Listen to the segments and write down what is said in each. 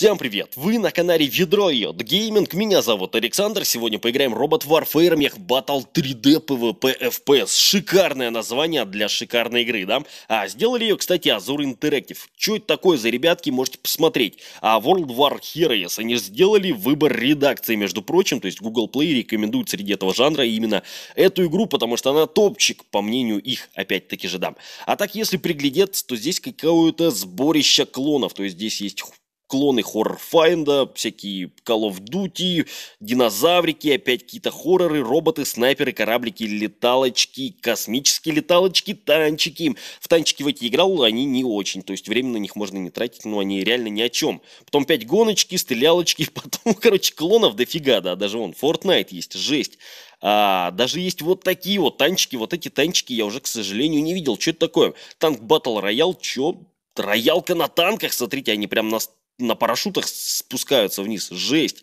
Всем привет! Вы на канале Ведро Йод Гейминг, меня зовут Александр, сегодня поиграем Робот Warfare Мех Battle 3D PvP FPS. Шикарное название для шикарной игры, да? А сделали ее, кстати, Azure Interactive. Что это такое за ребятки, можете посмотреть. А World War Heroes, они сделали выбор редакции, между прочим, то есть Google Play рекомендует среди этого жанра именно эту игру, потому что она топчик, по мнению их, опять-таки же, да. А так, если приглядеться, то здесь какое-то сборище клонов, то есть здесь есть клоны хоррорфайнда, всякие Call of Duty, динозаврики, опять какие-то хорроры, роботы, снайперы, кораблики, леталочки, космические леталочки, танчики. В танчики в эти играл, они не очень, то есть время на них можно не тратить, но они реально ни о чем. Потом пять гоночки, стрелялочки, потом, короче, клонов дофига, да, даже вон Fortnite есть, жесть. А, даже есть вот такие вот танчики, вот эти танчики я уже, к сожалению, не видел. Что это такое? Танк Battle Royale, что? Роялка на танках, смотрите, они прям на на парашютах спускаются вниз. Жесть.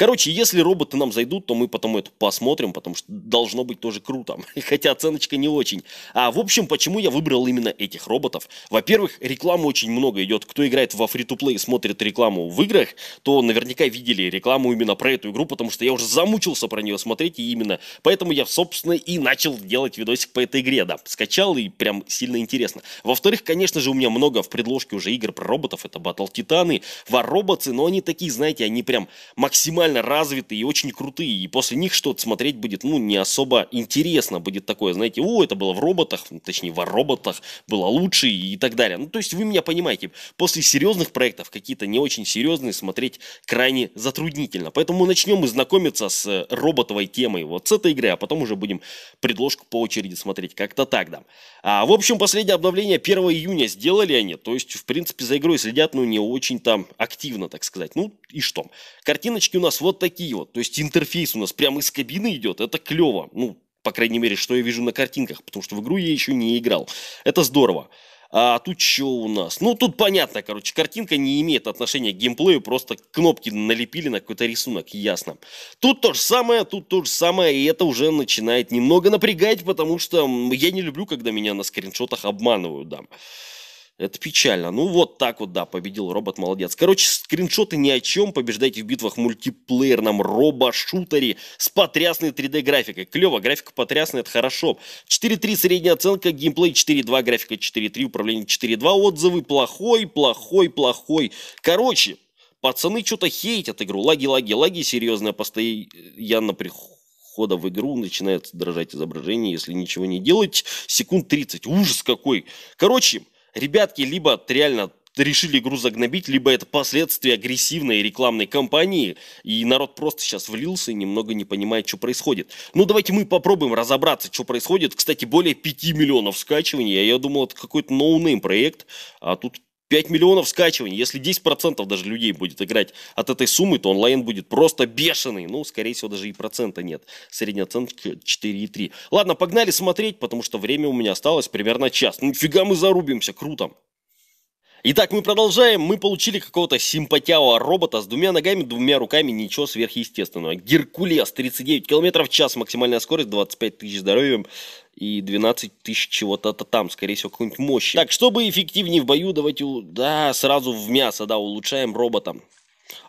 Короче, если роботы нам зайдут, то мы потом это посмотрим, потому что должно быть тоже круто. Хотя оценочка не очень. А в общем, почему я выбрал именно этих роботов? Во-первых, рекламы очень много идет. Кто играет во фри то и смотрит рекламу в играх, то наверняка видели рекламу именно про эту игру, потому что я уже замучился про нее смотреть, и именно поэтому я, собственно, и начал делать видосик по этой игре, да. Скачал, и прям сильно интересно. Во-вторых, конечно же, у меня много в предложке уже игр про роботов. Это Battle Титаны, War Robots, но они такие, знаете, они прям максимально максимально развитые и очень крутые, и после них что-то смотреть будет, ну, не особо интересно будет такое, знаете, о, это было в роботах, ну, точнее, в роботах было лучше и так далее. Ну, то есть вы меня понимаете, после серьезных проектов какие-то не очень серьезные смотреть крайне затруднительно. Поэтому начнем мы знакомиться с э, роботовой темой вот с этой игры, а потом уже будем предложку по очереди смотреть, как-то так, да. А, в общем, последнее обновление 1 июня сделали они, то есть, в принципе, за игрой следят, ну, не очень там активно, так сказать. Ну, и что? Картиночки у нас вот такие вот. То есть интерфейс у нас прямо из кабины идет. Это клево. Ну, по крайней мере, что я вижу на картинках, потому что в игру я еще не играл. Это здорово. А тут что у нас? Ну, тут понятно, короче, картинка не имеет отношения к геймплею, просто кнопки налепили на какой-то рисунок, ясно. Тут то же самое, тут то же самое, и это уже начинает немного напрягать, потому что я не люблю, когда меня на скриншотах обманывают, да. Это печально. Ну вот так вот, да, победил робот, молодец. Короче, скриншоты ни о чем. Побеждайте в битвах в мультиплеерном робо-шутере с потрясной 3D-графикой. Клево, графика потрясная, это хорошо. 4.3 средняя оценка, геймплей 4.2, графика 4.3, управление 4.2, отзывы плохой, плохой, плохой. Короче, пацаны что-то хейтят игру. Лаги, лаги, лаги, серьезно, постоянно приходят в игру начинает дрожать изображение, если ничего не делать. Секунд 30. Ужас какой. Короче, ребятки либо реально решили игру загнобить, либо это последствия агрессивной рекламной кампании, и народ просто сейчас влился и немного не понимает, что происходит. Ну, давайте мы попробуем разобраться, что происходит. Кстати, более 5 миллионов скачиваний, а я думал, это какой-то ноунейм проект, а тут 5 миллионов скачиваний, если 10% даже людей будет играть от этой суммы, то онлайн будет просто бешеный. Ну, скорее всего, даже и процента нет. Средняя оценка 4,3. Ладно, погнали смотреть, потому что время у меня осталось примерно час. Ну, фига мы зарубимся, круто. Итак, мы продолжаем. Мы получили какого-то симпатява робота с двумя ногами, двумя руками, ничего сверхъестественного. Геркулес, 39 км в час, максимальная скорость, 25 тысяч здоровья и 12 тысяч чего-то там, скорее всего, какой-нибудь мощи. Так, чтобы эффективнее в бою, давайте, да, сразу в мясо, да, улучшаем роботом.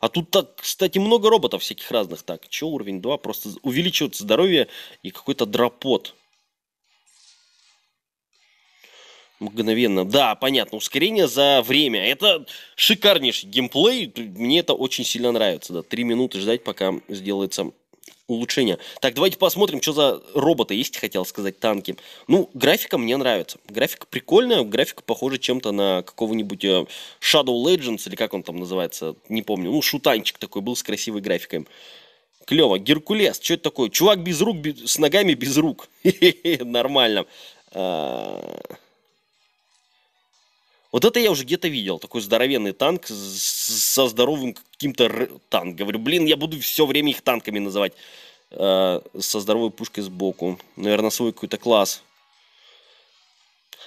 А тут так, кстати, много роботов всяких разных. Так, что уровень 2? Просто увеличивает здоровье и какой-то дропот. мгновенно. Да, понятно, ускорение за время. Это шикарнейший геймплей, мне это очень сильно нравится. Да, три минуты ждать, пока сделается улучшение. Так, давайте посмотрим, что за роботы есть, хотел сказать, танки. Ну, графика мне нравится. Графика прикольная, графика похожа чем-то на какого-нибудь э, Shadow Legends, или как он там называется, не помню. Ну, шутанчик такой был с красивой графикой. Клево. Геркулес, что это такое? Чувак без рук, без... с ногами без рук. Нормально. А, вот это я уже где-то видел, такой здоровенный танк со здоровым каким-то танком. Говорю, блин, я буду все время их танками называть. Э, со здоровой пушкой сбоку. Наверное, свой какой-то класс.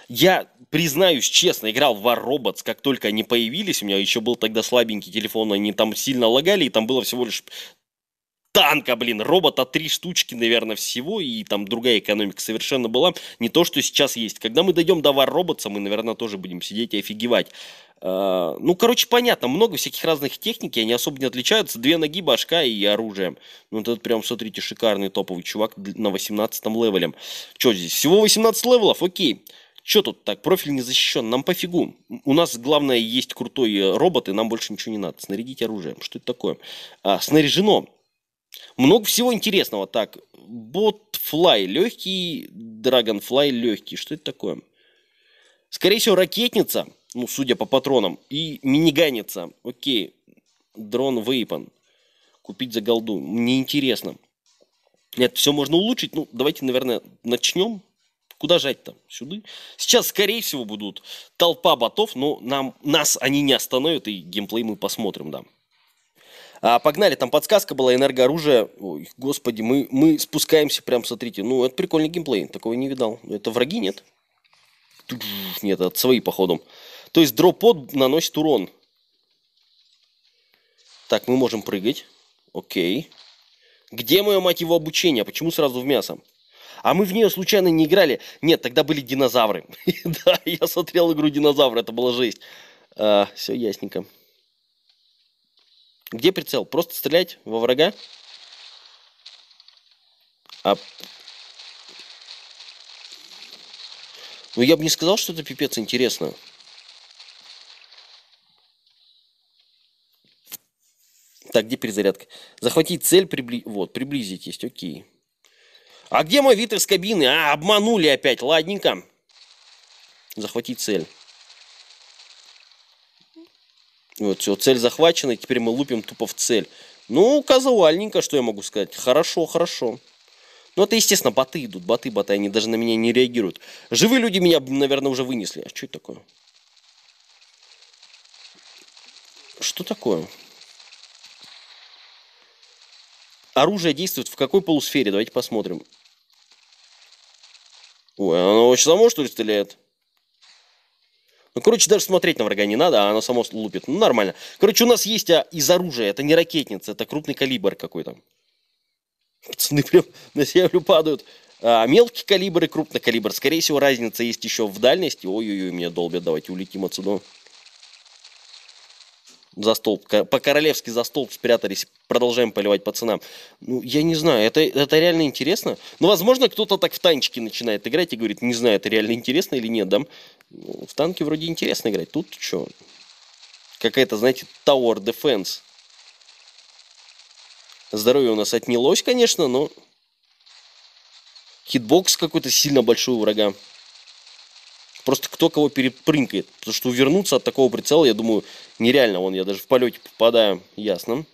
Я признаюсь честно, играл в War Robots, как только они появились. У меня еще был тогда слабенький телефон, они там сильно лагали, и там было всего лишь танка, блин, робота три штучки, наверное, всего, и там другая экономика совершенно была, не то, что сейчас есть. Когда мы дойдем до вар-роботса, мы, наверное, тоже будем сидеть и офигевать. А, ну, короче, понятно, много всяких разных техники, они особо не отличаются, две ноги, башка и оружием. Ну, вот этот прям, смотрите, шикарный топовый чувак на 18 левелем. Что здесь, всего 18 левелов, окей. Че тут так, профиль не защищен, нам пофигу. У нас, главное, есть крутой э, робот, и нам больше ничего не надо. Снарядить оружие. что это такое? А, снаряжено, много всего интересного. Так, Botfly легкий, Dragonfly легкий. Что это такое? Скорее всего, ракетница, ну, судя по патронам, и миниганница Окей, дрон вейпан. Купить за голду. Мне интересно. Нет, все можно улучшить. Ну, давайте, наверное, начнем. Куда жать-то? Сюда. Сейчас, скорее всего, будут толпа ботов, но нам, нас они не остановят, и геймплей мы посмотрим, да. А, погнали, там подсказка была, энергооружие. Ой, господи, мы, мы спускаемся прям, смотрите. Ну, это прикольный геймплей, такого не видал. Это враги, нет? Нет, это свои, походу. То есть под наносит урон. Так, мы можем прыгать. Окей. Где мое, мать его, обучение? А почему сразу в мясо? А мы в нее случайно не играли? Нет, тогда были динозавры. Да, я смотрел игру динозавры, это была жесть. А, Все ясненько. Где прицел? Просто стрелять во врага? А... Ну, я бы не сказал, что это пипец интересно. Так, где перезарядка? Захватить цель, прибли... вот, приблизить есть, окей. А где мой вид из кабины? А, обманули опять, ладненько. Захватить цель. Вот, все, цель захвачена, и теперь мы лупим тупо в цель. Ну, казуальненько, что я могу сказать. Хорошо, хорошо. Ну, это, естественно, боты идут, боты, боты, они даже на меня не реагируют. Живые люди меня, наверное, уже вынесли. А что это такое? Что такое? Оружие действует в какой полусфере? Давайте посмотрим. Ой, оно само, что ли, стреляет? Ну, короче, даже смотреть на врага не надо, а оно само лупит. Ну, нормально. Короче, у нас есть а, из оружия, это не ракетница, это крупный калибр какой-то. Пацаны прям на землю падают. А мелкий калибр и крупный калибр. Скорее всего, разница есть еще в дальности. Ой-ой-ой, меня долбят, давайте улетим отсюда за столб, по-королевски за столб спрятались, продолжаем поливать по ценам. Ну, я не знаю, это, это реально интересно? Ну, возможно, кто-то так в танчики начинает играть и говорит, не знаю, это реально интересно или нет, да? Ну, в танке вроде интересно играть, тут что? Какая-то, знаете, Tower Defense. Здоровье у нас отнялось, конечно, но... Хитбокс какой-то сильно большой у врага. Просто кто кого перепрыгает. Потому что увернуться от такого прицела, я думаю, нереально. Вон я даже в полете попадаю, ясно.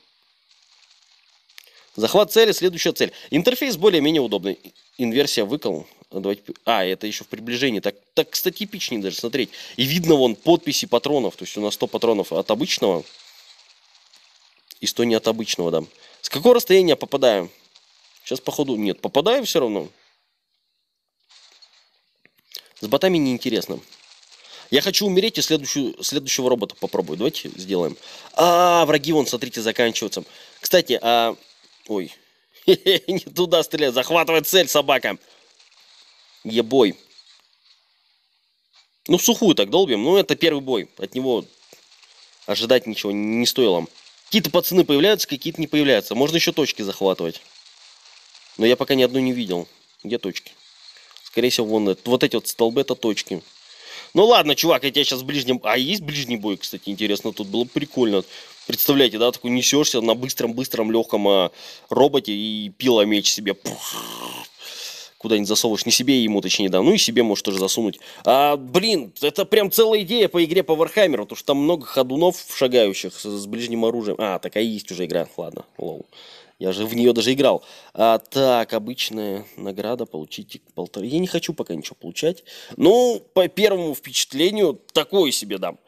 Захват цели, следующая цель. Интерфейс более-менее удобный. Инверсия выкол. Давайте... А, это еще в приближении. Так, так, кстати, типичнее даже смотреть. И видно вон подписи патронов. То есть у нас 100 патронов от обычного. И 100 не от обычного, да. С какого расстояния попадаю? Сейчас, походу, нет, попадаю все равно. С ботами неинтересно. Я хочу умереть и следующую, следующего робота попробую. Давайте сделаем. А, враги вон, смотрите, заканчиваются. Кстати, а... Ой. Не туда стреляй. Захватывает цель, собака. Ебой. Ну, в сухую так долбим. Ну, это первый бой. От него ожидать ничего не стоило. Какие-то пацаны появляются, какие-то не появляются. Можно еще точки захватывать. Но я пока ни одну не видел. Где точки? Скорее всего, вон это. Вот эти вот столбы, это точки. Ну ладно, чувак, я тебя сейчас ближним. А есть ближний бой, кстати, интересно. Тут было прикольно. Представляете, да, такой несешься на быстром-быстром легком а, роботе и пила меч себе. Куда-нибудь засовываешь. Не себе, ему точнее, да. Ну и себе может тоже засунуть. А, блин, это прям целая идея по игре по Вархаммеру. Потому что там много ходунов шагающих с, с ближним оружием. А, такая есть уже игра. Ладно, лоу. Я же в нее даже играл. А, так, обычная награда, получите полторы. Я не хочу пока ничего получать. Ну, по первому впечатлению, такое себе дам.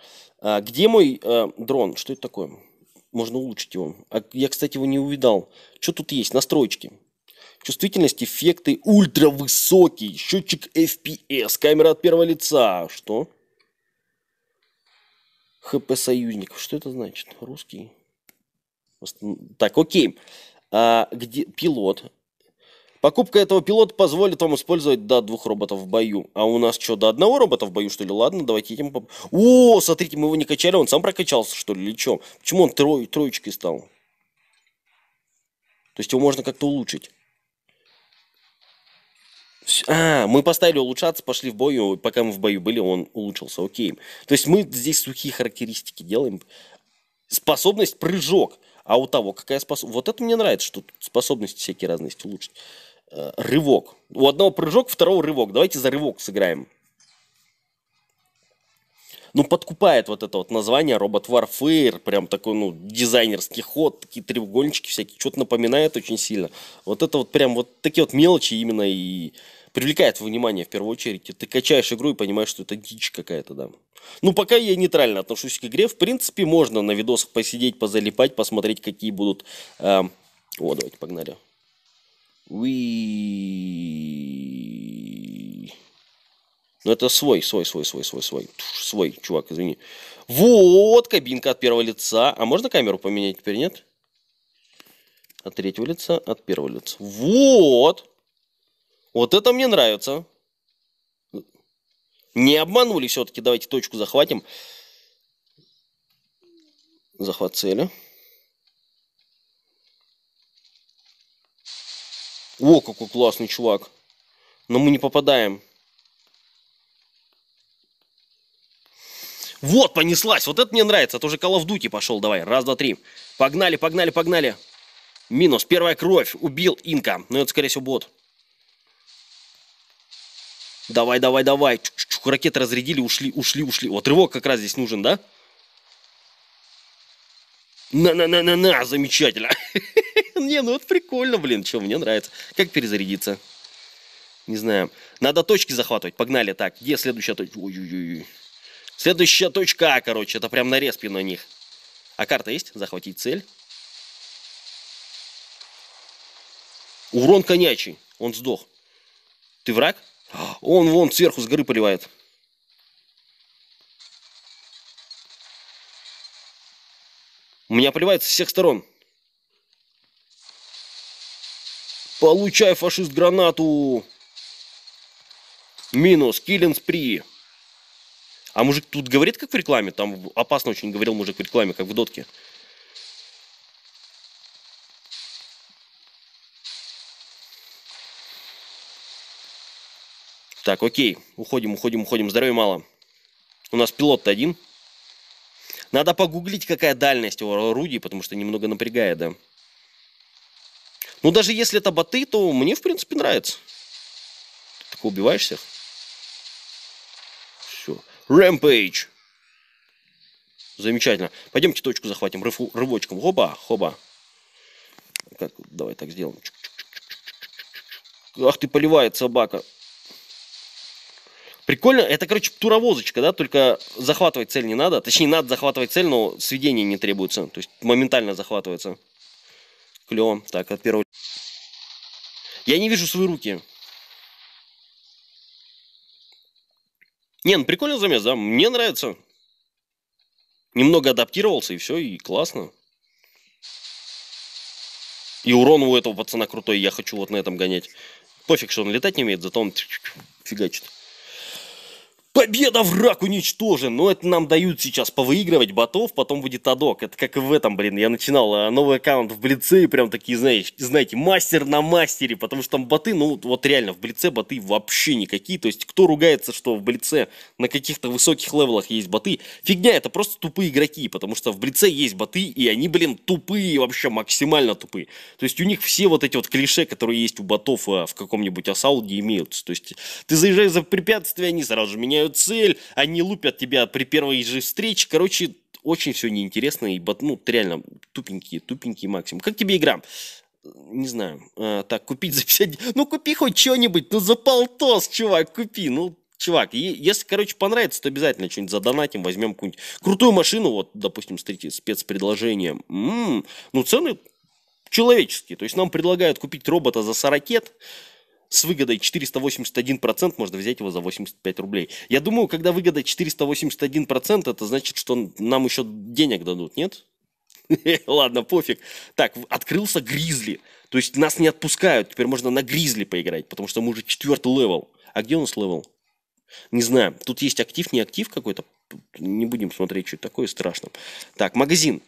А, где мой а, дрон? Что это такое? Можно улучшить его. А, я, кстати, его не увидал. Что тут есть? Настройки. Чувствительность, эффекты ультравысокий. Счетчик FPS. Камера от первого лица. Что? ХП союзников. Что это значит? Русский. Так, окей а, где пилот. Покупка этого пилота позволит вам использовать до двух роботов в бою. А у нас что, до одного робота в бою, что ли? Ладно, давайте этим... Поп... О, смотрите, мы его не качали, он сам прокачался, что ли, или что? Почему он трой, троечкой стал? То есть его можно как-то улучшить. А, мы поставили улучшаться, пошли в бою, пока мы в бою были, он улучшился, окей. То есть мы здесь сухие характеристики делаем. Способность прыжок – а у того какая способность... Вот это мне нравится, что тут способности всякие разные есть улучшить. Э, рывок. У одного прыжок, у второго рывок. Давайте за рывок сыграем. Ну, подкупает вот это вот название Робот Warfare. Прям такой, ну, дизайнерский ход. Такие треугольнички всякие. Что-то напоминает очень сильно. Вот это вот прям вот такие вот мелочи именно и привлекает внимание в первую очередь. Ты качаешь игру и понимаешь, что это дичь какая-то, да. Ну, пока я нейтрально отношусь к игре. В принципе, можно на видосах посидеть, позалипать, посмотреть, какие будут... Э... О, давайте, погнали. Уи. Ну, это свой, свой, свой, свой, свой, свой. Свой, чувак, извини. Вот, кабинка от первого лица. А можно камеру поменять теперь, нет? От третьего лица, от первого лица. Вот! Вот это мне нравится. Не обманули все-таки. Давайте точку захватим. Захват цели. О, какой классный чувак. Но мы не попадаем. Вот, понеслась. Вот это мне нравится. Это уже Call of Duty пошел. Давай, раз, два, три. Погнали, погнали, погнали. Минус. Первая кровь. Убил инка. Но ну, это, скорее всего, бот. Давай, давай, давай. Чух, ракеты разрядили, ушли, ушли, ушли. Вот рывок как раз здесь нужен, да? На-на-на-на-на, замечательно. Не, ну вот прикольно, блин, что, мне нравится. Как перезарядиться? Не знаю. Надо точки захватывать. Погнали. Так, где следующая точка? Ой-ой-ой. Следующая точка, короче, это прям нарезки на них. А карта есть? Захватить цель. Урон конячий. Он сдох. Ты враг? Он вон сверху с горы поливает. У меня поливает со всех сторон. Получай, фашист, гранату. Минус, киллинс при. А мужик тут говорит, как в рекламе? Там опасно очень говорил мужик в рекламе, как в дотке. Так, окей. Уходим, уходим, уходим. Здоровья мало. У нас пилот-то один. Надо погуглить, какая дальность у орудий, потому что немного напрягает, да. Ну, даже если это боты, то мне, в принципе, нравится. Ты так убиваешь всех. Все. Рэмпейдж. Замечательно. Пойдемте точку захватим рыв, рывочком. Хоба, хоба. Как, давай так сделаем. Ах ты, поливает собака. Прикольно, это, короче, туровозочка, да, только захватывать цель не надо. Точнее, надо захватывать цель, но сведения не требуется. То есть моментально захватывается. Клево. Так, от первого... Я не вижу свои руки. Не, ну прикольный замес, да, мне нравится. Немного адаптировался, и все, и классно. И урон у этого пацана крутой, я хочу вот на этом гонять. Пофиг, что он летать не умеет, зато он фигачит. Победа, враг уничтожен! Но это нам дают сейчас повыигрывать ботов, потом будет адок. Это как и в этом, блин. Я начинал а, новый аккаунт в Блице, и прям такие, знаешь, знаете, мастер на мастере, потому что там боты, ну вот реально, в Блице боты вообще никакие. То есть кто ругается, что в Блице на каких-то высоких левелах есть боты? Фигня, это просто тупые игроки, потому что в Блице есть боты, и они, блин, тупые, вообще максимально тупые. То есть у них все вот эти вот клише, которые есть у ботов а, в каком-нибудь асауде, имеются. То есть ты заезжаешь за препятствия, они сразу же меняют меняют цель, они лупят тебя при первой же встрече. Короче, очень все неинтересно и, ну, реально тупенькие, тупенькие максимум. Как тебе игра? не знаю, э, так, купить за 50... Ну, купи хоть что-нибудь, ну, за полтос, чувак, купи, ну, чувак. И, если, короче, понравится, то обязательно что-нибудь задонатим, возьмем какую-нибудь крутую машину, вот, допустим, смотрите, спецпредложение. М-м-м. Ну, цены человеческие, то есть нам предлагают купить робота за сорокет, с выгодой 481% можно взять его за 85 рублей. Я думаю, когда выгода 481%, это значит, что нам еще денег дадут, нет? Ладно, пофиг. Так, открылся Гризли. То есть нас не отпускают, теперь можно на Гризли поиграть, потому что мы уже четвертый левел. А где у нас левел? Не знаю. Тут есть актив, не актив какой-то. Не будем смотреть, что это такое страшно. Так, магазин.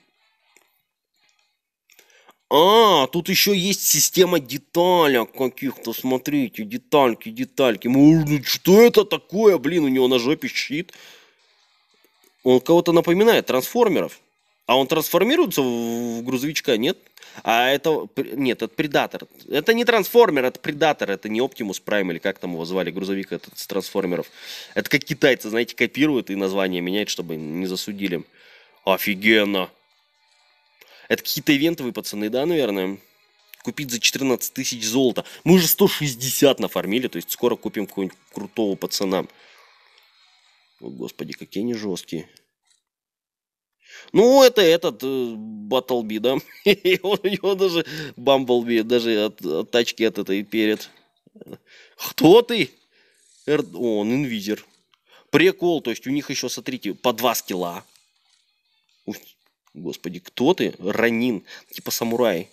А, тут еще есть система деталек каких-то, смотрите, детальки, детальки. Можно, ну что это такое? Блин, у него на жопе щит. Он кого-то напоминает, трансформеров. А он трансформируется в грузовичка, нет? А это, нет, это Предатор. Это не Трансформер, это Предатор. Это не Оптимус Прайм или как там его звали, грузовик этот с Трансформеров. Это как китайцы, знаете, копируют и название меняют, чтобы не засудили. Офигенно. Это какие-то ивентовые пацаны, да, наверное? Купить за 14 тысяч золота. Мы уже 160 нафармили, то есть скоро купим какого-нибудь крутого пацана. О, господи, какие они жесткие. Ну, это этот э, Батлби, да? он, его даже Бамблби, даже от, от тачки от этой перед. Кто ты? Эр... О, он инвизер. Прикол, то есть у них еще, смотрите, по два скилла. Господи, кто ты? Ранин, типа самурай.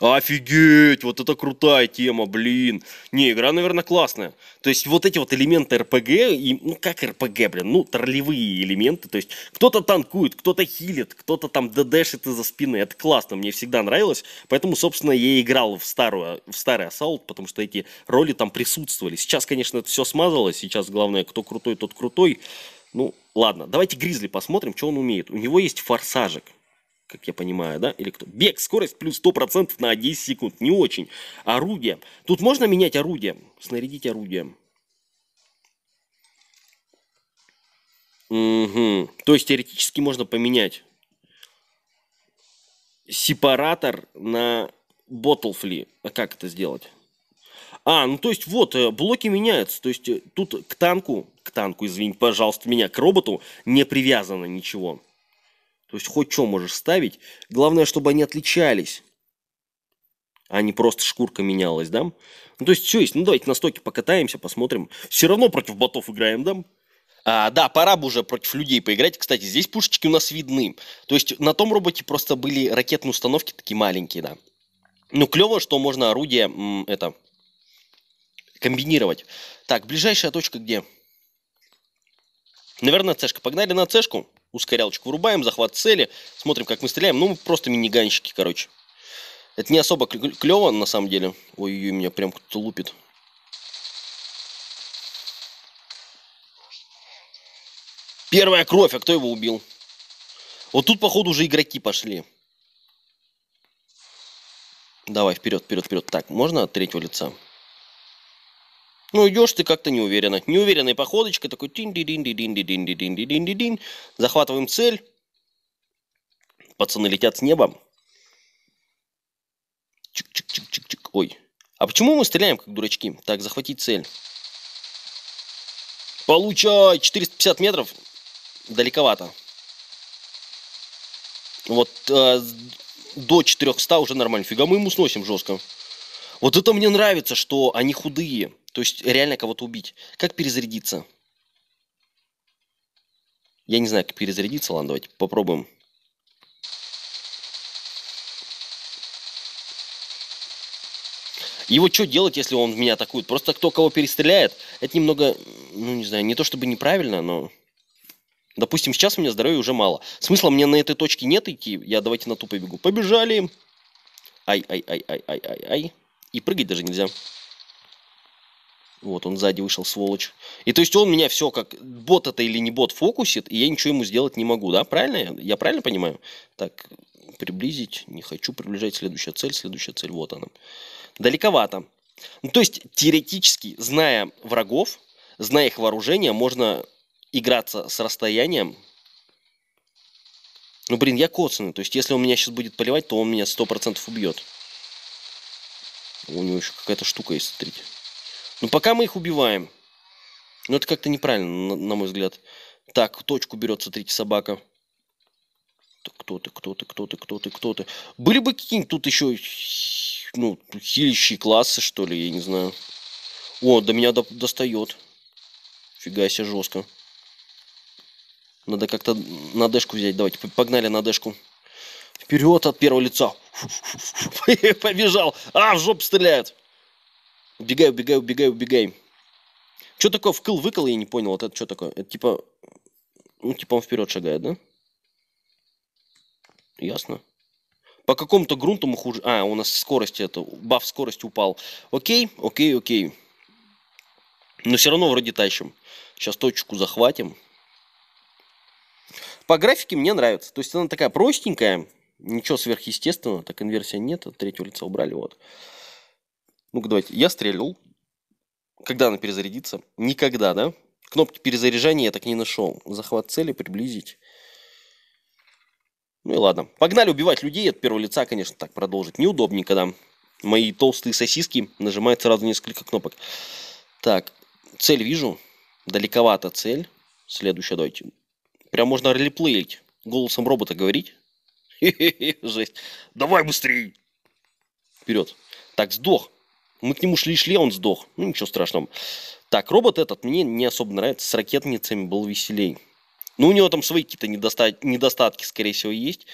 Офигеть, вот это крутая тема, блин. Не, игра, наверное, классная. То есть вот эти вот элементы РПГ, и, ну как РПГ, блин, ну троллевые элементы. То есть кто-то танкует, кто-то хилит, кто-то там ДДшит из-за спины. Это классно, мне всегда нравилось. Поэтому, собственно, я играл в, старую, в старый Assault, потому что эти роли там присутствовали. Сейчас, конечно, это все смазалось. Сейчас главное, кто крутой, тот крутой. Ну, Ладно, давайте Гризли посмотрим, что он умеет. У него есть форсажик, как я понимаю, да? Или кто? Бег, скорость плюс 100% на 10 секунд. Не очень. Орудие. Тут можно менять орудие? Снарядить орудие. Угу. То есть теоретически можно поменять сепаратор на Bottlefly. А как это сделать? А, ну то есть вот, э, блоки меняются. То есть э, тут к танку, к танку, извините, пожалуйста, меня, к роботу не привязано ничего. То есть хоть что можешь ставить. Главное, чтобы они отличались. А не просто шкурка менялась, да? Ну то есть все есть. Ну давайте на стоке покатаемся, посмотрим. Все равно против ботов играем, да? А, да, пора бы уже против людей поиграть. Кстати, здесь пушечки у нас видны. То есть на том роботе просто были ракетные установки такие маленькие, да. Ну, клево, что можно орудие, это, комбинировать. Так, ближайшая точка где? Наверное, цешка. Погнали на цешку. Ускорялочку вырубаем, захват цели. Смотрим, как мы стреляем. Ну, мы просто миниганщики, короче. Это не особо клево, на самом деле. Ой, ой, меня прям кто-то лупит. Первая кровь, а кто его убил? Вот тут, походу, уже игроки пошли. Давай, вперед, вперед, вперед. Так, можно от третьего лица? Ну, идешь ты как-то неуверенно. Неуверенной походочкой такой дин дин дин дин дин дин дин дин дин дин дин Захватываем цель. Пацаны летят с неба. Чик-чик-чик-чик-чик. Ой. А почему мы стреляем, как дурачки? Так, захватить цель. Получай! 450 метров. Далековато. Вот э, до 400 уже нормально. Фига мы ему сносим жестко. Вот это мне нравится, что они худые. То есть реально кого-то убить. Как перезарядиться? Я не знаю, как перезарядиться. Ладно, давайте попробуем. Его что делать, если он в меня атакует? Просто кто кого перестреляет, это немного, ну не знаю, не то чтобы неправильно, но... Допустим, сейчас у меня здоровья уже мало. Смысла мне на этой точке нет идти, я давайте на ту побегу. Побежали! Ай-ай-ай-ай-ай-ай-ай. И прыгать даже нельзя. Вот, он сзади вышел, сволочь. И то есть он меня все как бот это или не бот фокусит, и я ничего ему сделать не могу, да? Правильно? Я правильно понимаю? Так, приблизить, не хочу приближать. Следующая цель, следующая цель, вот она. Далековато. Ну, то есть теоретически, зная врагов, зная их вооружение, можно играться с расстоянием. Ну, блин, я коцанный. То есть, если он меня сейчас будет поливать, то он меня 100% убьет. У него еще какая-то штука есть, смотрите. Но ну, пока мы их убиваем. Но ну, это как-то неправильно, на, на мой взгляд. Так, точку берется третья собака. Кто ты, кто ты, кто ты, кто ты, кто ты. Были бы какие-нибудь тут еще, ну, хилищие классы, что ли, я не знаю. О, до меня до достает. Фига себе жестко. Надо как-то на дэшку взять. Давайте, погнали на дэшку. Вперед от первого лица. Побежал. А, в жопу стреляют. Убегай, убегай, убегай, убегай. Что такое вкл-выкл, я не понял. Вот это что такое? Это типа... Ну, типа он вперед шагает, да? Ясно. По какому-то грунту мы хуже... А, у нас скорость это... Баф скорость упал. Окей, окей, окей. Но все равно вроде тащим. Сейчас точку захватим. По графике мне нравится. То есть она такая простенькая. Ничего сверхъестественного. Так, инверсия нет. От третьего лица убрали. Вот. Ну-ка, давайте. Я стрелял. Когда она перезарядится? Никогда, да? Кнопки перезаряжания я так не нашел. Захват цели, приблизить. Ну и ладно. Погнали убивать людей от первого лица, конечно, так продолжить. Неудобнее, когда мои толстые сосиски нажимают сразу несколько кнопок. Так, цель вижу. Далековато цель. Следующая давайте. Прям можно ролеплеить. Голосом робота говорить. Хе-хе-хе, жесть. Давай быстрей. Вперед. Так, сдох. Мы к нему шли-шли, а он сдох. Ну, ничего страшного. Так, робот этот мне не особо нравится. С ракетницами был веселей. Но ну, у него там свои какие-то недостатки, недостатки, скорее всего, есть.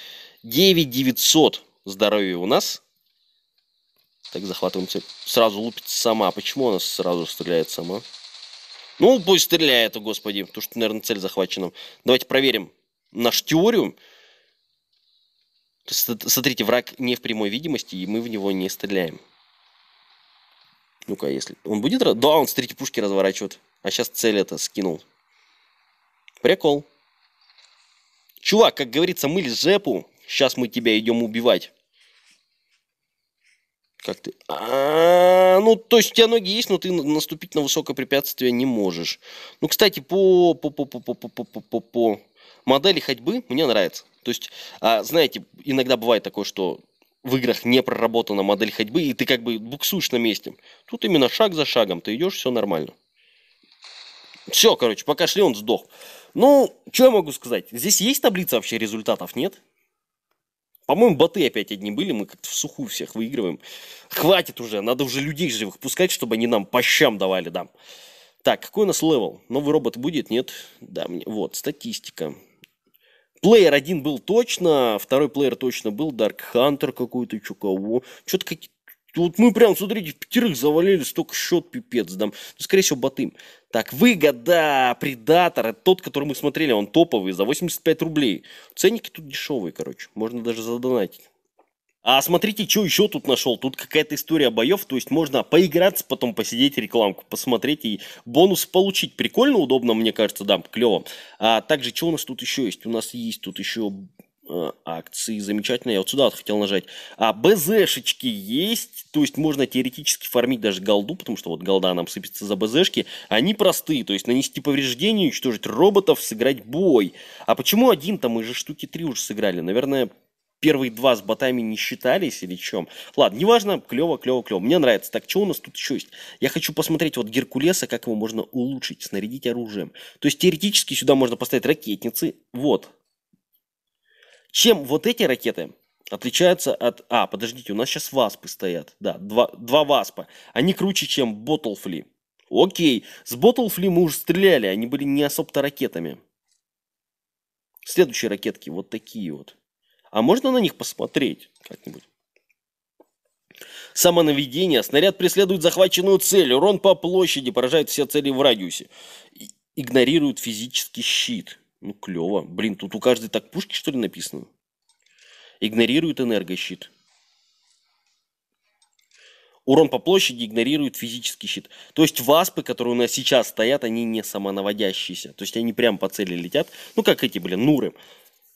9900 здоровья у нас. Так, захватываем цель. Сразу лупится сама. А почему она сразу стреляет сама? Ну, пусть стреляет, о господи, потому что, наверное, цель захвачена. Давайте проверим нашу теорию. смотрите, враг не в прямой видимости, и мы в него не стреляем. Ну-ка, если... Он будет... Да, он, смотрите, пушки разворачивает. А сейчас цель это скинул. Прикол. Чувак, как говорится, мыли жепу. Сейчас мы тебя идем убивать. Как ты? А, ну, то есть у тебя ноги есть, но ты наступить на высокое препятствие не можешь. Ну, кстати, по, по, по, по, по, по, по, по, по модели ходьбы мне нравится. То есть, а, знаете, иногда бывает такое, что в играх не проработана модель ходьбы, и ты как бы буксуешь на месте. Тут именно шаг за шагом ты идешь, все нормально. Все, короче, пока шли, он сдох. Ну, что я могу сказать? Здесь есть таблица вообще результатов, нет? По-моему, боты опять одни были, мы как-то в сухую всех выигрываем. Хватит уже, надо уже людей живых пускать, чтобы они нам по щам давали, да. Так, какой у нас левел? Новый робот будет? Нет? Да, мне... вот, статистика. Плеер один был точно, второй плеер точно был, Дарк Хантер какой-то, чё кого. Что-то какие вот мы прям, смотрите, в пятерых завалили, столько счет пипец. Там, ну, скорее всего, Батым. Так, выгода, предатор, это тот, который мы смотрели, он топовый, за 85 рублей. Ценники тут дешевые, короче, можно даже задонатить. А смотрите, что еще тут нашел. Тут какая-то история боев, то есть можно поиграться, потом посидеть рекламку, посмотреть и бонус получить. Прикольно, удобно, мне кажется, да, клево. А также, что у нас тут еще есть? У нас есть тут еще э, акции замечательные. Я вот сюда вот хотел нажать. А БЗшечки есть, то есть можно теоретически фармить даже голду, потому что вот голда нам сыпется за БЗшки. Они простые, то есть нанести повреждения, уничтожить роботов, сыграть бой. А почему один там? Мы же штуки три уже сыграли. Наверное, первые два с ботами не считались или чем. Ладно, неважно, клево, клево, клево. Мне нравится. Так, что у нас тут еще есть? Я хочу посмотреть вот Геркулеса, как его можно улучшить, снарядить оружием. То есть теоретически сюда можно поставить ракетницы. Вот. Чем вот эти ракеты отличаются от... А, подождите, у нас сейчас васпы стоят. Да, два, два васпа. Они круче, чем Боттлфли. Окей, с Боттлфли мы уже стреляли, они были не особо-то ракетами. Следующие ракетки вот такие вот. А можно на них посмотреть как-нибудь? Самонаведение. Снаряд преследует захваченную цель. Урон по площади поражает все цели в радиусе. Игнорирует физический щит. Ну, клево. Блин, тут у каждой так пушки, что ли, написано? Игнорирует энергощит. Урон по площади игнорирует физический щит. То есть васпы, которые у нас сейчас стоят, они не самонаводящиеся. То есть они прям по цели летят. Ну, как эти, блин, нуры.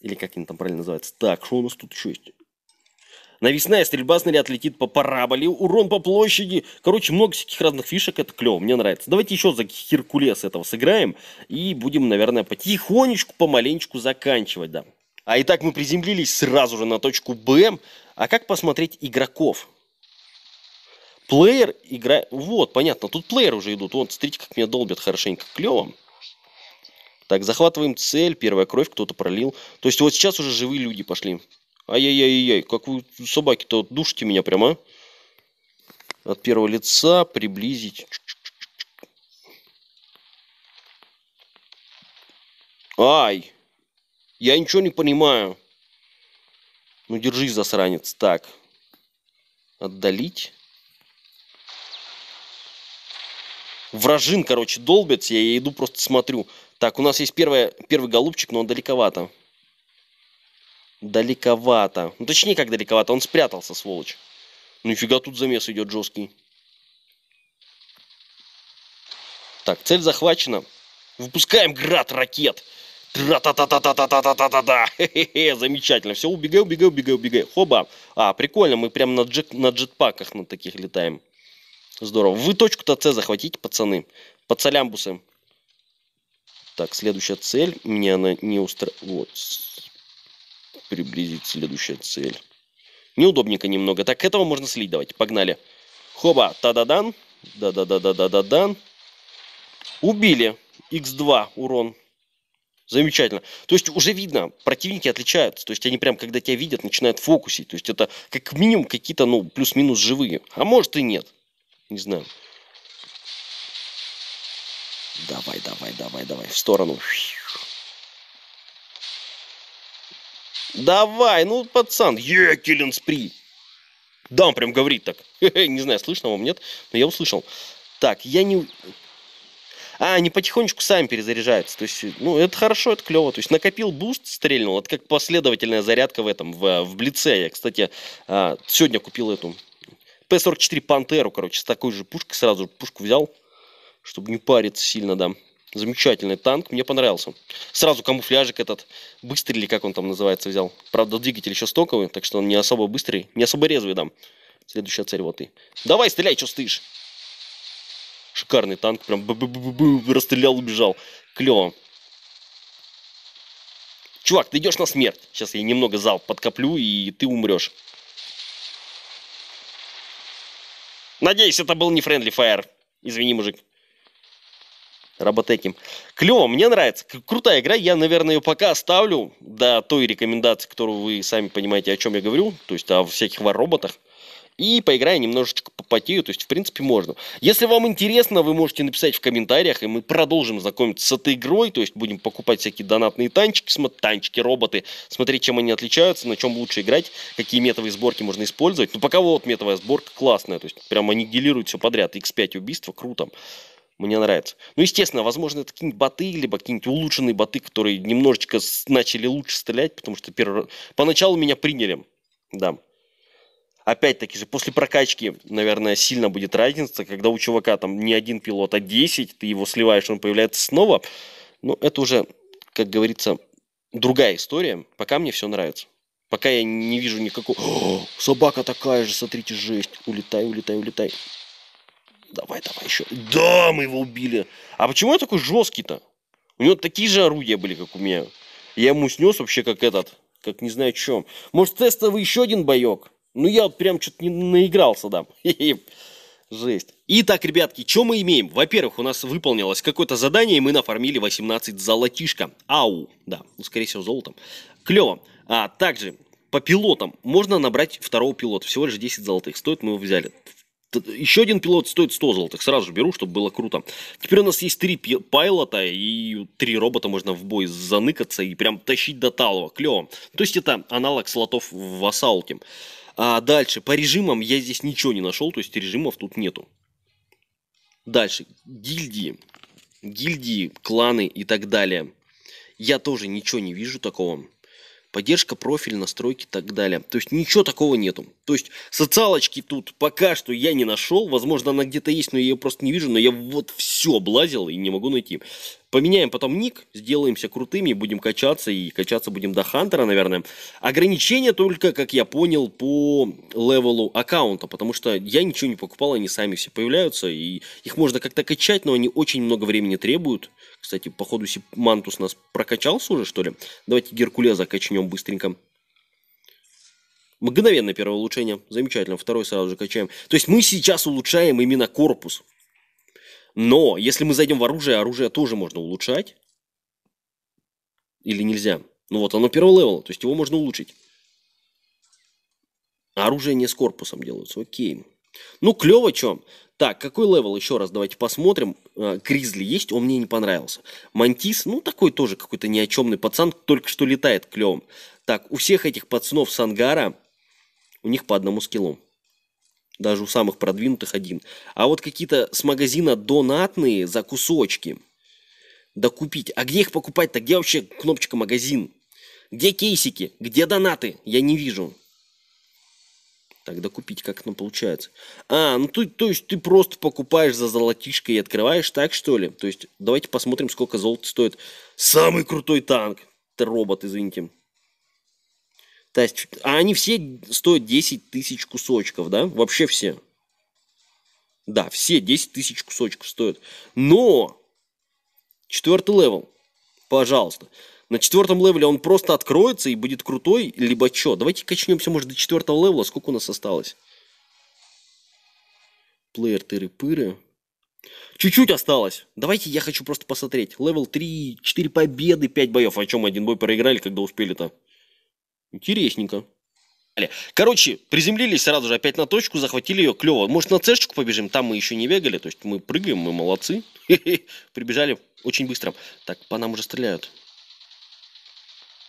Или как они там правильно называются. Так, что у нас тут еще есть? Навесная стрельба снаряд летит по параболе, урон по площади. Короче, много всяких разных фишек, это клево, мне нравится. Давайте еще за Херкулес этого сыграем и будем, наверное, потихонечку, помаленечку заканчивать, да. А итак, мы приземлились сразу же на точку Б. А как посмотреть игроков? Плеер игра, Вот, понятно, тут плееры уже идут. Вот, смотрите, как меня долбят хорошенько клево. Так, захватываем цель, первая кровь кто-то пролил. То есть вот сейчас уже живые люди пошли. Ай-яй-яй-яй, как вы собаки-то душите меня прямо, а? От первого лица приблизить. Ай! Я ничего не понимаю. Ну, держись, засранец. Так. Отдалить. вражин, короче, долбят. Я иду просто смотрю. Так, у нас есть первое, первый голубчик, но он далековато. Далековато. Ну, точнее, как далековато, он спрятался, сволочь. Ну, фига тут замес идет жесткий. Так, цель захвачена. Выпускаем град ракет. Тра-та-та-та-та-та-та-та-та-та-та. та та та та хе хе замечательно. Все, убегай, убегай, убегай, убегай. Хоба. А, прикольно, мы прям на, джек, на джетпаках на таких летаем. Здорово. Вы точку-то С захватите, пацаны. Под солямбусом. Так, следующая цель. Меня она не устраивает. Вот. Приблизить следующая цель. Неудобненько немного. Так, этого можно слить. Давайте, погнали. Хоба, та-да-дан. Да-да-да-да-да-да-дан. Убили. Х2 урон. Замечательно. То есть уже видно, противники отличаются. То есть они прям, когда тебя видят, начинают фокусить. То есть это как минимум какие-то, ну, плюс-минус живые. А может и нет. Не знаю. Давай, давай, давай, давай. В сторону. Давай, ну, пацан. Е, киллин спри. Да, он прям говорит так. не знаю, слышно вам, нет? Но я услышал. Так, я не... А, они потихонечку сами перезаряжаются. То есть, ну, это хорошо, это клево. То есть, накопил буст, стрельнул. Это как последовательная зарядка в этом, в, в Блице. Я, кстати, а, сегодня купил эту П-44 Пантеру, короче, с такой же пушкой сразу пушку взял, чтобы не париться сильно, да. Замечательный танк, мне понравился. Сразу камуфляжик этот, быстрый или как он там называется, взял. Правда, двигатель еще стоковый, так что он не особо быстрый, не особо резвый, да. Следующая цель вот ты. Давай, стреляй, что стоишь? Шикарный танк, прям расстрелял, убежал. Клево. Чувак, ты идешь на смерть. Сейчас я немного зал подкоплю, и ты умрешь. Надеюсь, это был не Friendly Fire. Извини, мужик. Роботеким. Клево, мне нравится. Крутая игра, я, наверное, ее пока оставлю до той рекомендации, которую вы сами понимаете, о чем я говорю, то есть о всяких вар-роботах. И поиграю немножечко потею, то есть, в принципе, можно. Если вам интересно, вы можете написать в комментариях, и мы продолжим знакомиться с этой игрой, то есть будем покупать всякие донатные танчики, танчики, роботы, смотреть, чем они отличаются, на чем лучше играть, какие метовые сборки можно использовать. Ну, пока вот метовая сборка классная, то есть, прям аннигилирует все подряд. X5 убийство, круто мне нравится. Ну, естественно, возможно, это какие-нибудь боты, либо какие-нибудь улучшенные боты, которые немножечко начали лучше стрелять, потому что первый... поначалу меня приняли, да опять-таки же, после прокачки, наверное, сильно будет разница, когда у чувака там не один пилот, а 10, ты его сливаешь, он появляется снова. Но ну, это уже, как говорится, другая история. Пока мне все нравится. Пока я не вижу никакого... О, собака такая же, смотрите, жесть. Улетай, улетай, улетай. Давай, давай еще. Да, мы его убили. А почему я такой жесткий-то? У него такие же орудия были, как у меня. Я ему снес вообще как этот, как не знаю чем. Может, тестовый еще один боек? Ну, я вот прям что-то не наигрался там. Жесть. Итак, ребятки, что мы имеем? Во-первых, у нас выполнилось какое-то задание, и мы нафармили 18 золотишка. Ау. Да, ну, скорее всего, золотом. Клево. А также по пилотам можно набрать второго пилота. Всего лишь 10 золотых. Стоит, мы его взяли. Еще один пилот стоит 100 золотых. Сразу же беру, чтобы было круто. Теперь у нас есть три пилота и три робота можно в бой заныкаться и прям тащить до талого. Клево. То есть это аналог слотов в ассауте. А дальше, по режимам я здесь ничего не нашел, то есть режимов тут нету. Дальше, гильдии, гильдии, кланы и так далее. Я тоже ничего не вижу такого. Поддержка, профиль, настройки и так далее. То есть ничего такого нету. То есть социалочки тут пока что я не нашел. Возможно, она где-то есть, но я ее просто не вижу. Но я вот все облазил и не могу найти. Поменяем потом ник, сделаемся крутыми, будем качаться и качаться будем до Хантера, наверное. Ограничения только, как я понял, по левелу аккаунта, потому что я ничего не покупал, они сами все появляются, и их можно как-то качать, но они очень много времени требуют. Кстати, походу Мантус нас прокачался уже, что ли? Давайте Геркулеса качнем быстренько. Мгновенное первое улучшение. Замечательно. Второй сразу же качаем. То есть мы сейчас улучшаем именно корпус. Но если мы зайдем в оружие, оружие тоже можно улучшать. Или нельзя? Ну вот, оно первого левела, то есть его можно улучшить. А оружие не с корпусом делаются, окей. Ну, клево чем. Так, какой левел еще раз? Давайте посмотрим. А, Гризли есть, он мне не понравился. Мантис, ну такой тоже какой-то ни о чемный пацан, только что летает клевом. Так, у всех этих пацанов с ангара, у них по одному скиллу даже у самых продвинутых один. А вот какие-то с магазина донатные за кусочки докупить. Да а где их покупать-то? Где вообще кнопочка магазин? Где кейсики? Где донаты? Я не вижу. Так, докупить, как оно получается. А, ну то, то есть ты просто покупаешь за золотишко и открываешь, так что ли? То есть давайте посмотрим, сколько золота стоит самый крутой танк. Это робот, извините. То есть, а они все стоят 10 тысяч кусочков, да? Вообще все. Да, все 10 тысяч кусочков стоят. Но четвертый левел, пожалуйста. На четвертом левеле он просто откроется и будет крутой, либо что? Давайте качнемся, может, до четвертого левела. Сколько у нас осталось? Плеер тыры-пыры. Чуть-чуть осталось. Давайте я хочу просто посмотреть. Левел 3, 4 победы, 5 боев. О чем один бой проиграли, когда успели-то? Интересненько. Короче, приземлились сразу же опять на точку, захватили ее, клево. Может, на цешечку побежим? Там мы еще не бегали, то есть мы прыгаем, мы молодцы. Прибежали очень быстро. Так, по нам уже стреляют.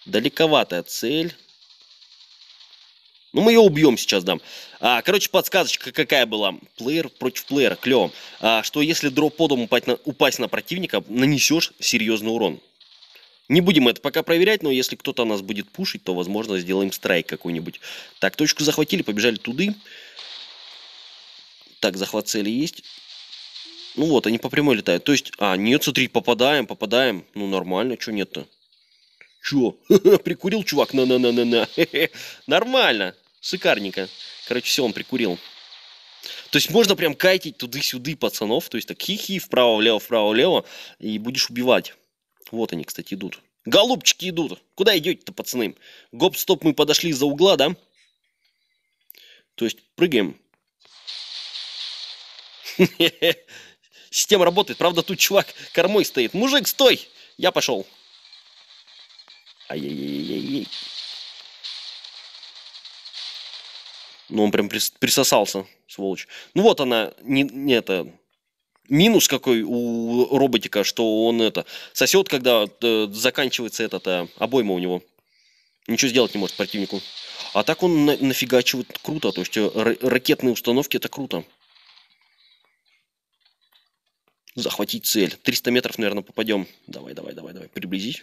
Далековатая цель. Ну, мы ее убьем сейчас, дам. А, короче, подсказочка какая была. Плеер против плеера, клево. А, что если дроп подом упасть на, упасть на противника, нанесешь серьезный урон. Не будем это пока проверять, но если кто-то нас будет пушить, то, возможно, сделаем страйк какой-нибудь. Так, точку захватили, побежали туды. Так, захват цели есть. Ну вот, они по прямой летают. То есть, а, нет, смотри, попадаем, попадаем. Ну, нормально, что нет-то? Чё? прикурил, чувак? На-на-на-на-на. нормально. Шикарненько. Короче, все, он прикурил. То есть можно прям кайтить туды-сюды пацанов, то есть так хихи, вправо-влево, вправо-влево, и будешь убивать. Вот они, кстати, идут. Голубчики идут. Куда идете-то, пацаны? Гоп-стоп, мы подошли из-за угла, да? То есть прыгаем. Система работает. Правда, тут чувак кормой стоит. Мужик, стой! Я пошел. Ай-яй-яй-яй-яй. Ну, он прям присосался, сволочь. Ну, вот она, не, не это, минус какой у роботика, что он это сосет, когда э, заканчивается этот э, обойма у него. Ничего сделать не может противнику. А так он на, нафигачивает круто. То есть э, ракетные установки это круто. Захватить цель. 300 метров, наверное, попадем. Давай, давай, давай, давай. Приблизись.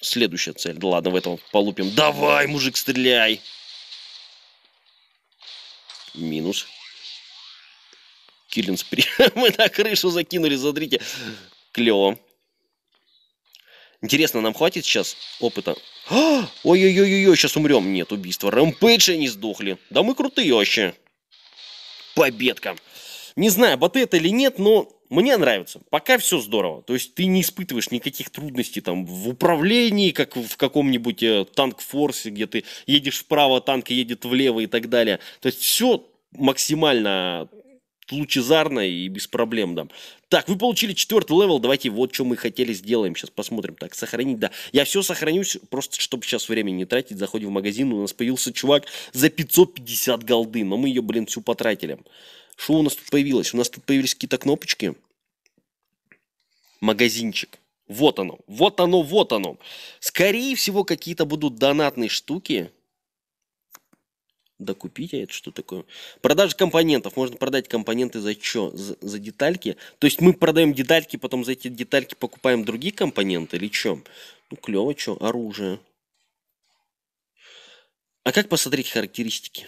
Следующая цель. Да ладно, в этом полупим. Давай, мужик, стреляй. Минус. Киллинс, мы на крышу закинули, смотрите. Клево. Интересно, нам хватит сейчас опыта? Ой-ой-ой-ой, сейчас умрем. Нет, убийство. Рэмпейджи не сдохли. Да мы крутые вообще. Победка. Не знаю, боты это или нет, но мне нравится. Пока все здорово. То есть ты не испытываешь никаких трудностей там в управлении, как в каком-нибудь э, танк-форсе, где ты едешь вправо, танк едет влево и так далее. То есть все максимально лучезарно и без проблем там. Так, вы получили четвертый левел, давайте вот что мы хотели сделаем, сейчас посмотрим. Так, сохранить, да. Я все сохранюсь, просто чтобы сейчас времени не тратить, заходим в магазин, у нас появился чувак за 550 голды, но мы ее, блин, всю потратили. Что у нас тут появилось? У нас тут появились какие-то кнопочки. Магазинчик. Вот оно, вот оно, вот оно. Скорее всего, какие-то будут донатные штуки докупить, а это что такое? Продажа компонентов. Можно продать компоненты за что? За, за детальки? То есть мы продаем детальки, потом за эти детальки покупаем другие компоненты или что? Ну, клево, что? Оружие. А как посмотреть характеристики?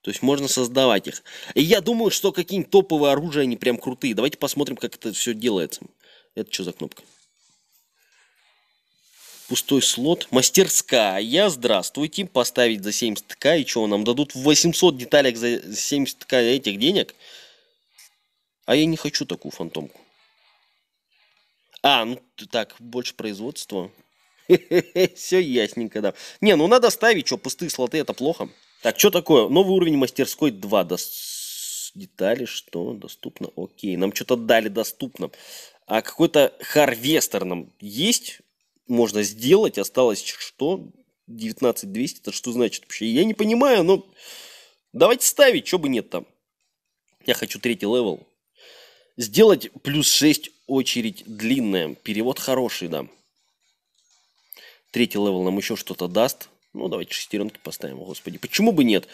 То есть можно создавать их. И я думаю, что какие-нибудь топовые оружия, они прям крутые. Давайте посмотрим, как это все делается. Это что за кнопка? пустой слот. Мастерская, здравствуйте. Поставить за 70к. И чего нам дадут? В 800 деталек за 70к этих денег? А я не хочу такую фантомку. А, ну так, больше производства. Все ясненько, да. Не, ну надо ставить, что пустые слоты это плохо. Так, что такое? Новый уровень мастерской 2. Дос... Детали, что доступно? Окей, нам что-то дали доступно. А какой-то харвестер нам есть? можно сделать, осталось что? 19200, это что значит вообще? Я не понимаю, но давайте ставить, что бы нет там. Я хочу третий левел. Сделать плюс 6 очередь длинная. Перевод хороший, да. Третий левел нам еще что-то даст. Ну, давайте шестеренки поставим, господи. Почему бы нет?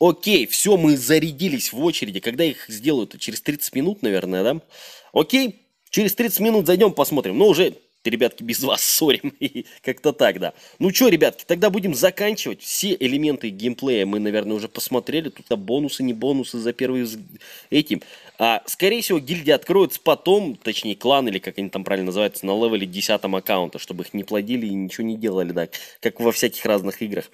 Окей, все, мы зарядились в очереди. Когда их сделают? Через 30 минут, наверное, да? Окей, через 30 минут зайдем, посмотрим. но уже ребятки, без вас ссорим. как-то так, да. Ну что, ребятки, тогда будем заканчивать. Все элементы геймплея мы, наверное, уже посмотрели. Тут а бонусы, не бонусы за первые этим. А, скорее всего, гильдии откроются потом, точнее, клан или как они там правильно называются, на левеле 10 аккаунта, чтобы их не плодили и ничего не делали, да, как во всяких разных играх.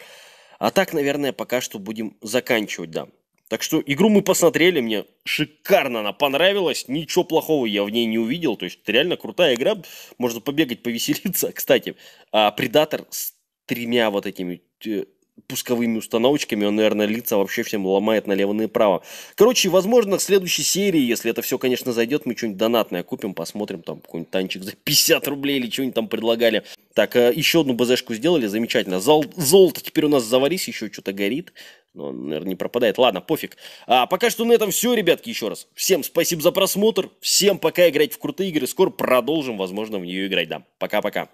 А так, наверное, пока что будем заканчивать, да. Так что игру мы посмотрели, мне шикарно она понравилась, ничего плохого я в ней не увидел, то есть это реально крутая игра, можно побегать, повеселиться. Кстати, а, Предатор с тремя вот этими э, пусковыми установочками, он, наверное, лица вообще всем ломает налево и право. Короче, возможно, в следующей серии, если это все, конечно, зайдет, мы что-нибудь донатное купим, посмотрим, там, какой-нибудь танчик за 50 рублей или что-нибудь там предлагали. Так, а, еще одну БЗшку сделали, замечательно. Зол- золото теперь у нас заварись, еще что-то горит. Но ну, он, наверное, не пропадает. Ладно, пофиг. А пока что на этом все, ребятки, еще раз. Всем спасибо за просмотр. Всем пока играть в крутые игры. Скоро продолжим, возможно, в нее играть, да. Пока-пока.